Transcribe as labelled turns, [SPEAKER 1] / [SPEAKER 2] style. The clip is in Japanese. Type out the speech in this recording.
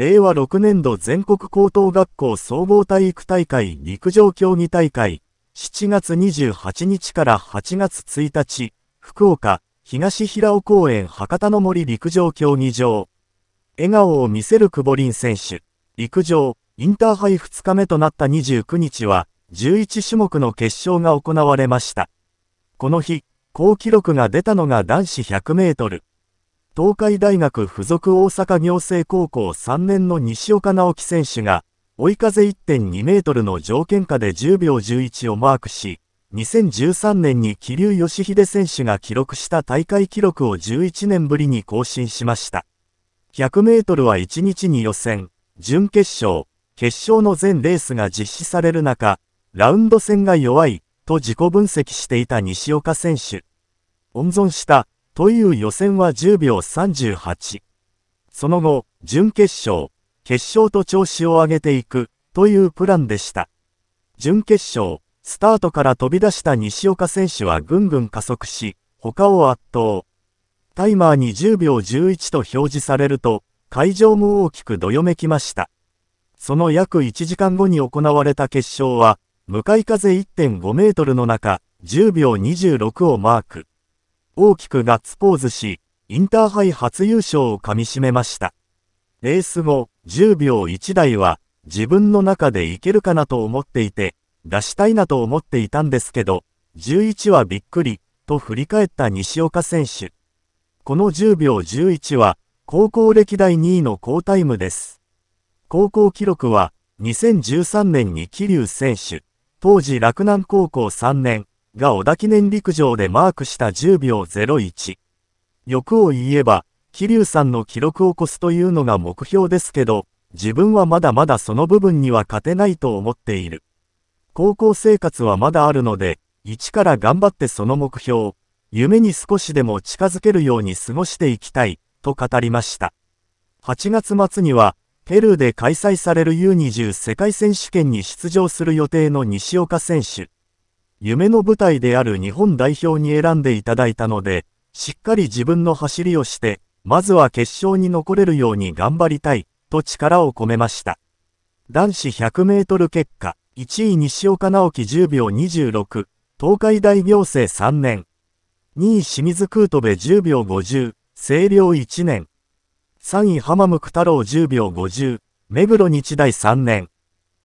[SPEAKER 1] 令和6年度全国高等学校総合体育大会陸上競技大会、7月28日から8月1日、福岡、東平尾公園博多の森陸上競技場。笑顔を見せる久保林選手。陸上、インターハイ2日目となった29日は、11種目の決勝が行われました。この日、高記録が出たのが男子100メートル。東海大学附属大阪行政高校3年の西岡直樹選手が、追い風1.2メートルの条件下で10秒11をマークし、2013年に桐生義秀選手が記録した大会記録を11年ぶりに更新しました。100メートルは1日に予選、準決勝、決勝の全レースが実施される中、ラウンド戦が弱い、と自己分析していた西岡選手。温存したという予選は10秒38。その後、準決勝、決勝と調子を上げていく、というプランでした。準決勝、スタートから飛び出した西岡選手はぐんぐん加速し、他を圧倒。タイマーに10秒11と表示されると、会場も大きくどよめきました。その約1時間後に行われた決勝は、向かい風1.5メートルの中、10秒26をマーク。大きくガッツポーズし、インターハイ初優勝をかみしめました。レース後、10秒1台は、自分の中でいけるかなと思っていて、出したいなと思っていたんですけど、11はびっくり、と振り返った西岡選手。この10秒11は、高校歴代2位の好タイムです。高校記録は、2013年に桐生選手、当時洛南高校3年、が小田記念陸上でマークした10秒01。欲を言えば、桐生さんの記録を越すというのが目標ですけど、自分はまだまだその部分には勝てないと思っている。高校生活はまだあるので、一から頑張ってその目標、夢に少しでも近づけるように過ごしていきたい、と語りました。8月末には、ペルーで開催される U20 世界選手権に出場する予定の西岡選手。夢の舞台である日本代表に選んでいただいたので、しっかり自分の走りをして、まずは決勝に残れるように頑張りたい、と力を込めました。男子100メートル結果、1位西岡直樹10秒26、東海大行政3年、2位清水空飛べ10秒50、清涼1年、3位浜向太郎10秒50、目黒日大3年、